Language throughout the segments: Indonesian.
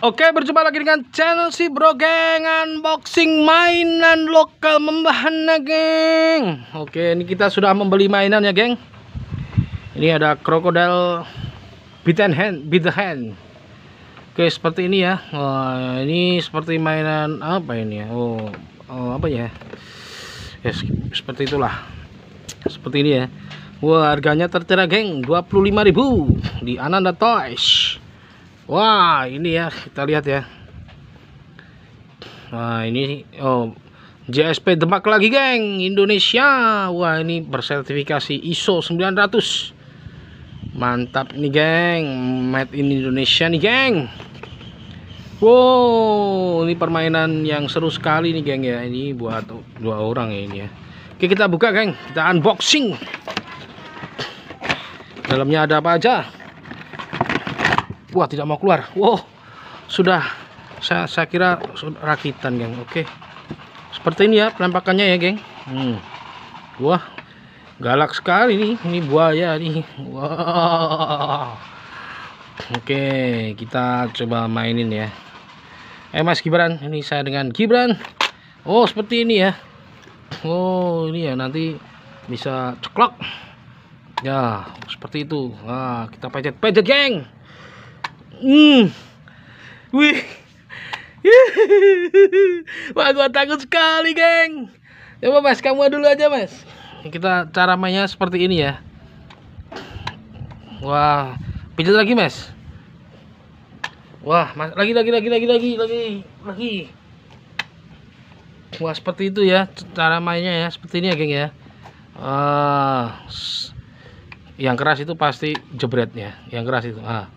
Oke, berjumpa lagi dengan channel si Bro Geng Unboxing mainan lokal membahana, ya, geng. Oke, ini kita sudah membeli mainan ya, geng. Ini ada krokodil beat hand, beat the hand. Oke, seperti ini ya. Wah, ini seperti mainan apa ini ya? Oh, oh apa ya? ya seperti itulah seperti ini ya Wah harganya tertera geng 25.000 di Ananda Toys Wah ini ya kita lihat ya Nah ini oh JSP Demak lagi geng Indonesia Wah ini bersertifikasi ISO 900 Mantap nih geng Made in Indonesia nih geng Wow, ini permainan yang seru sekali nih, geng ya. Ini buat dua orang ya ini ya. Oke, kita buka, geng. Kita unboxing. Dalamnya ada apa aja? Wah, tidak mau keluar. Wow. Sudah saya, saya kira rakitan, geng. Oke. Seperti ini ya penampakannya ya, geng. Hmm. Wah. Galak sekali nih. Ini buaya nih. Wow. Oke, kita coba mainin ya eh Mas Gibran ini saya dengan Gibran oh seperti ini ya oh ini ya nanti bisa ceklok ya seperti itu nah kita pencet pencet, geng hmm wih wah gua takut sekali geng coba mas kamu dulu aja mas kita cara mainnya seperti ini ya wah pijat lagi mas Wah, lagi lagi lagi lagi lagi lagi lagi. Wah, seperti itu ya cara mainnya ya. Seperti ini ya, geng ya. Uh, yang keras itu pasti jebretnya, yang keras itu. Ah.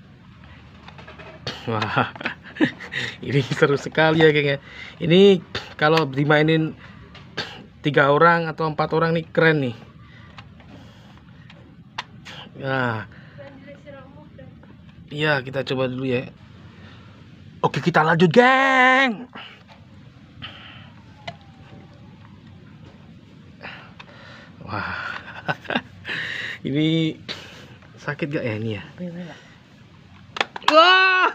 Wah. ini seru sekali ya, geng ya. Ini kalau dimainin tiga orang atau empat orang nih keren nih. Nah, Iya, kita coba dulu ya. Oke, kita lanjut, geng. Wah. ini sakit gak eh, ya ini ya? Wah.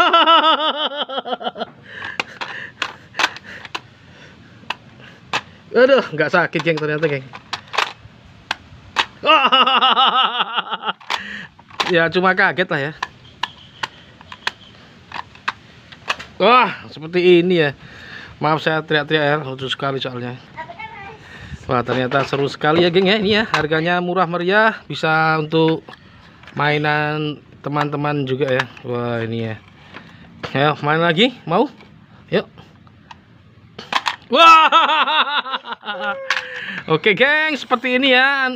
Aduh, nggak sakit geng ternyata geng. ya cuma kaget lah ya. wah seperti ini ya maaf saya teriak-teriak ya lucu sekali soalnya wah ternyata seru sekali ya geng ya ini ya harganya murah meriah bisa untuk mainan teman-teman juga ya wah ini ya ya main lagi mau yuk wah oke geng seperti ini ya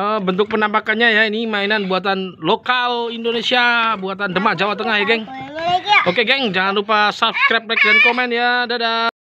uh, bentuk penampakannya ya ini mainan buatan lokal Indonesia buatan Demak Jawa Tengah ya geng oke okay, geng jangan lupa subscribe like dan komen ya dadah